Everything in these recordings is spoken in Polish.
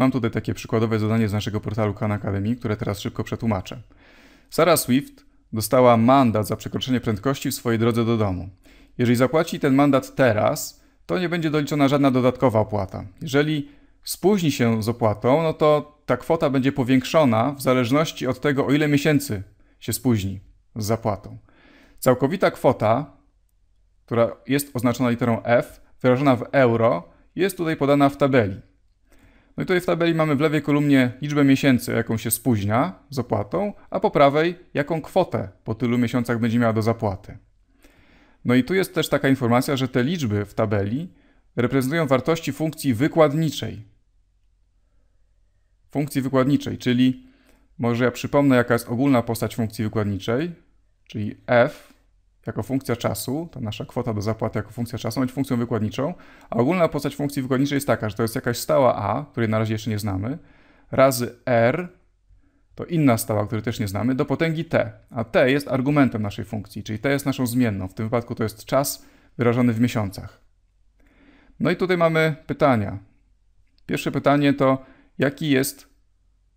Mam tutaj takie przykładowe zadanie z naszego portalu Khan Academy, które teraz szybko przetłumaczę. Sara Swift dostała mandat za przekroczenie prędkości w swojej drodze do domu. Jeżeli zapłaci ten mandat teraz, to nie będzie doliczona żadna dodatkowa opłata. Jeżeli spóźni się z opłatą, no to ta kwota będzie powiększona w zależności od tego, o ile miesięcy się spóźni z zapłatą. Całkowita kwota, która jest oznaczona literą F, wyrażona w euro, jest tutaj podana w tabeli. No i tutaj w tabeli mamy w lewej kolumnie liczbę miesięcy, jaką się spóźnia z opłatą, a po prawej jaką kwotę po tylu miesiącach będzie miała do zapłaty. No i tu jest też taka informacja, że te liczby w tabeli reprezentują wartości funkcji wykładniczej. Funkcji wykładniczej, czyli może ja przypomnę, jaka jest ogólna postać funkcji wykładniczej, czyli f jako funkcja czasu, ta nasza kwota do zapłaty jako funkcja czasu, będzie funkcją wykładniczą, a ogólna postać funkcji wykładniczej jest taka, że to jest jakaś stała a, której na razie jeszcze nie znamy, razy r, to inna stała, której też nie znamy, do potęgi t, a t jest argumentem naszej funkcji, czyli t jest naszą zmienną, w tym wypadku to jest czas wyrażony w miesiącach. No i tutaj mamy pytania. Pierwsze pytanie to, jaki jest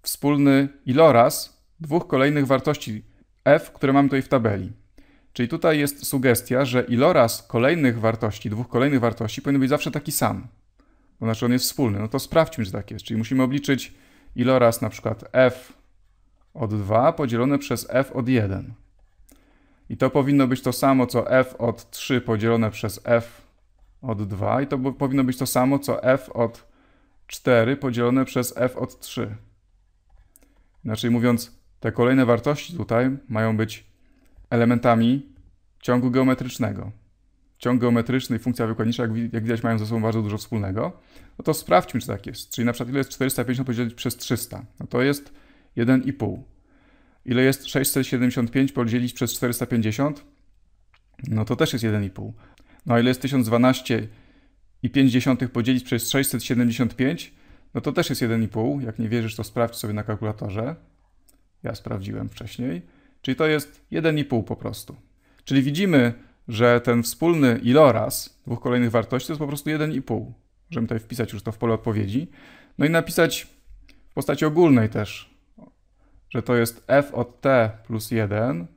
wspólny iloraz dwóch kolejnych wartości f, które mamy tutaj w tabeli. Czyli tutaj jest sugestia, że iloraz kolejnych wartości, dwóch kolejnych wartości powinien być zawsze taki sam. Bo znaczy on jest wspólny. No to sprawdźmy, że tak jest. Czyli musimy obliczyć iloraz na przykład f od 2 podzielone przez f od 1. I to powinno być to samo co f od 3 podzielone przez f od 2 i to powinno być to samo co f od 4 podzielone przez f od 3. Inaczej mówiąc, te kolejne wartości tutaj mają być elementami ciągu geometrycznego. Ciąg geometryczny i funkcja wykładnicza, jak, widać, mają ze sobą bardzo dużo wspólnego. No to sprawdźmy, czy tak jest. Czyli na przykład ile jest 450 podzielić przez 300? No to jest 1,5. Ile jest 675 podzielić przez 450? No to też jest 1,5. No a ile jest 1012,5 podzielić przez 675? No to też jest 1,5. Jak nie wierzysz, to sprawdź sobie na kalkulatorze. Ja sprawdziłem wcześniej. Czyli to jest 1,5 po prostu. Czyli widzimy, że ten wspólny iloraz dwóch kolejnych wartości to jest po prostu 1,5. Możemy tutaj wpisać już to w pole odpowiedzi. No i napisać w postaci ogólnej też, że to jest f od t plus 1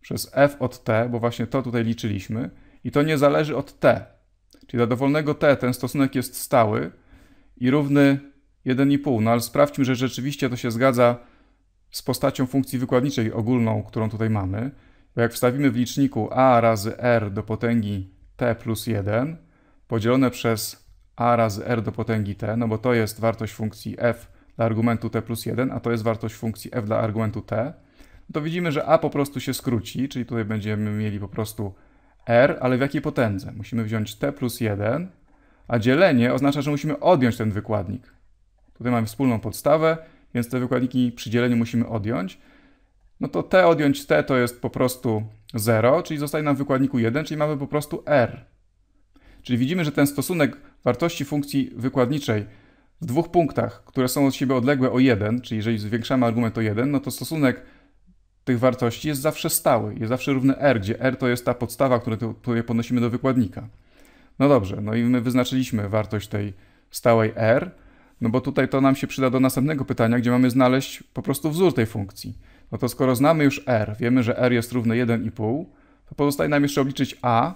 przez f od t, bo właśnie to tutaj liczyliśmy i to nie zależy od t. Czyli dla dowolnego t ten stosunek jest stały i równy 1,5. No ale sprawdźmy, że rzeczywiście to się zgadza z postacią funkcji wykładniczej ogólną, którą tutaj mamy, bo jak wstawimy w liczniku a razy r do potęgi t plus 1 podzielone przez a razy r do potęgi t, no bo to jest wartość funkcji f dla argumentu t plus 1, a to jest wartość funkcji f dla argumentu t, no to widzimy, że a po prostu się skróci, czyli tutaj będziemy mieli po prostu r, ale w jakiej potędze? Musimy wziąć t plus 1, a dzielenie oznacza, że musimy odjąć ten wykładnik. Tutaj mamy wspólną podstawę więc te wykładniki przy dzieleniu musimy odjąć. No to t odjąć t to jest po prostu 0, czyli zostaje nam w wykładniku 1, czyli mamy po prostu r. Czyli widzimy, że ten stosunek wartości funkcji wykładniczej w dwóch punktach, które są od siebie odległe o 1, czyli jeżeli zwiększamy argument o 1, no to stosunek tych wartości jest zawsze stały, jest zawsze równy r, gdzie r to jest ta podstawa, której ponosimy do wykładnika. No dobrze, no i my wyznaczyliśmy wartość tej stałej r, no bo tutaj to nam się przyda do następnego pytania, gdzie mamy znaleźć po prostu wzór tej funkcji. No to skoro znamy już r, wiemy, że r jest równe 1,5, to pozostaje nam jeszcze obliczyć a,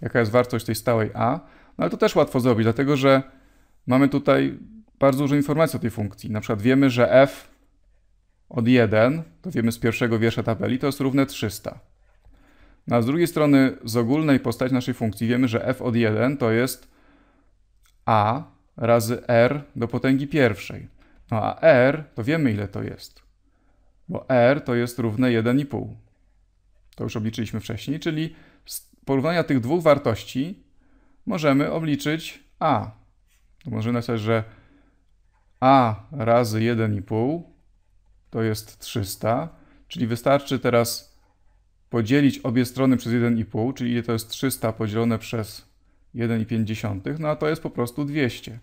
jaka jest wartość tej stałej a. No ale to też łatwo zrobić, dlatego że mamy tutaj bardzo dużo informacji o tej funkcji. Na przykład wiemy, że f od 1, to wiemy z pierwszego wiersza tabeli, to jest równe 300. No a z drugiej strony z ogólnej postaci naszej funkcji wiemy, że f od 1 to jest a razy r do potęgi pierwszej. No a r to wiemy ile to jest, bo r to jest równe 1,5. To już obliczyliśmy wcześniej, czyli z porównania tych dwóch wartości możemy obliczyć a. To może napisać, że a razy 1,5 to jest 300, czyli wystarczy teraz podzielić obie strony przez 1,5, czyli to jest 300 podzielone przez 1,5, no a to jest po prostu 200.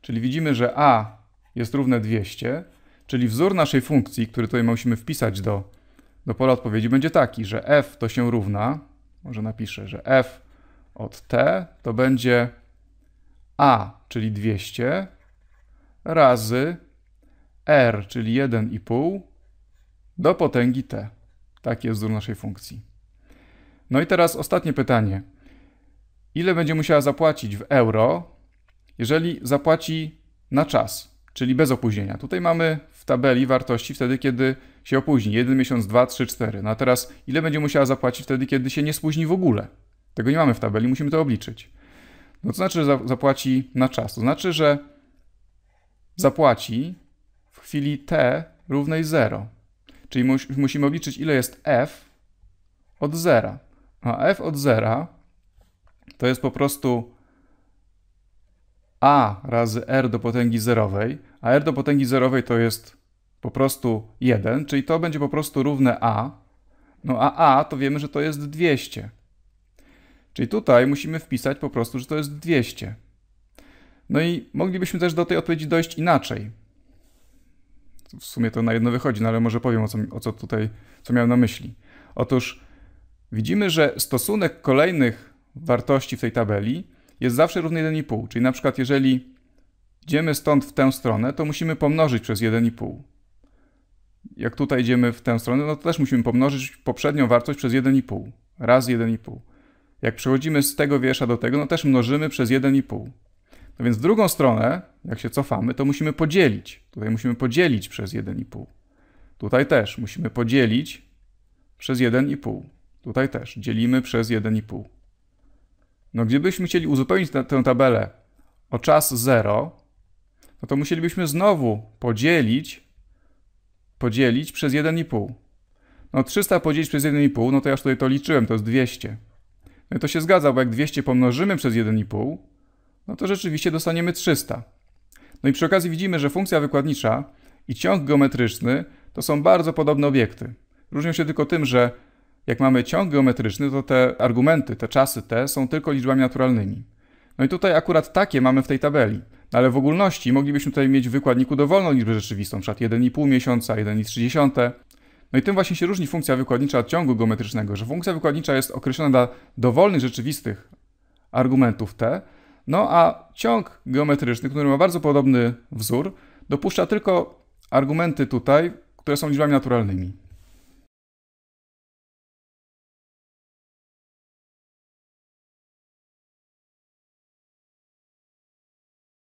Czyli widzimy, że a jest równe 200, czyli wzór naszej funkcji, który tutaj musimy wpisać do, do pola odpowiedzi, będzie taki, że f to się równa, może napiszę, że f od t to będzie a, czyli 200, razy r, czyli 1,5 do potęgi t. Taki jest wzór naszej funkcji. No i teraz ostatnie pytanie ile będzie musiała zapłacić w euro, jeżeli zapłaci na czas, czyli bez opóźnienia. Tutaj mamy w tabeli wartości wtedy, kiedy się opóźni. 1 miesiąc, 2, 3, 4. No a teraz ile będzie musiała zapłacić wtedy, kiedy się nie spóźni w ogóle? Tego nie mamy w tabeli, musimy to obliczyć. No to znaczy, że zapłaci na czas. To znaczy, że zapłaci w chwili t równej 0. Czyli musimy obliczyć, ile jest f od zera. A f od zera to jest po prostu a razy r do potęgi zerowej, a r do potęgi zerowej to jest po prostu 1, czyli to będzie po prostu równe a, no a a to wiemy, że to jest 200. Czyli tutaj musimy wpisać po prostu, że to jest 200. No i moglibyśmy też do tej odpowiedzi dojść inaczej. W sumie to na jedno wychodzi, no ale może powiem o co, o co tutaj, co miałem na myśli. Otóż widzimy, że stosunek kolejnych wartości w tej tabeli jest zawsze równy 1,5. Czyli na przykład jeżeli idziemy stąd w tę stronę, to musimy pomnożyć przez 1,5. Jak tutaj idziemy w tę stronę, no to też musimy pomnożyć poprzednią wartość przez 1,5. Raz 1,5. Jak przechodzimy z tego wiersza do tego, no też mnożymy przez 1,5. No więc w drugą stronę, jak się cofamy, to musimy podzielić. Tutaj musimy podzielić przez 1,5. Tutaj też musimy podzielić przez 1,5. Tutaj też dzielimy przez 1,5. No gdybyśmy chcieli uzupełnić tę, tabelę o czas 0, no to musielibyśmy znowu podzielić, podzielić przez 1,5. No 300 podzielić przez 1,5, no to ja już tutaj to liczyłem, to jest 200. No i to się zgadza, bo jak 200 pomnożymy przez 1,5, no to rzeczywiście dostaniemy 300. No i przy okazji widzimy, że funkcja wykładnicza i ciąg geometryczny to są bardzo podobne obiekty. Różnią się tylko tym, że jak mamy ciąg geometryczny, to te argumenty, te czasy te są tylko liczbami naturalnymi. No i tutaj akurat takie mamy w tej tabeli. No ale w ogólności moglibyśmy tutaj mieć w wykładniku dowolną liczbę rzeczywistą, np. 1,5 miesiąca, 1,3. No i tym właśnie się różni funkcja wykładnicza od ciągu geometrycznego, że funkcja wykładnicza jest określona dla dowolnych rzeczywistych argumentów t, no a ciąg geometryczny, który ma bardzo podobny wzór, dopuszcza tylko argumenty tutaj, które są liczbami naturalnymi.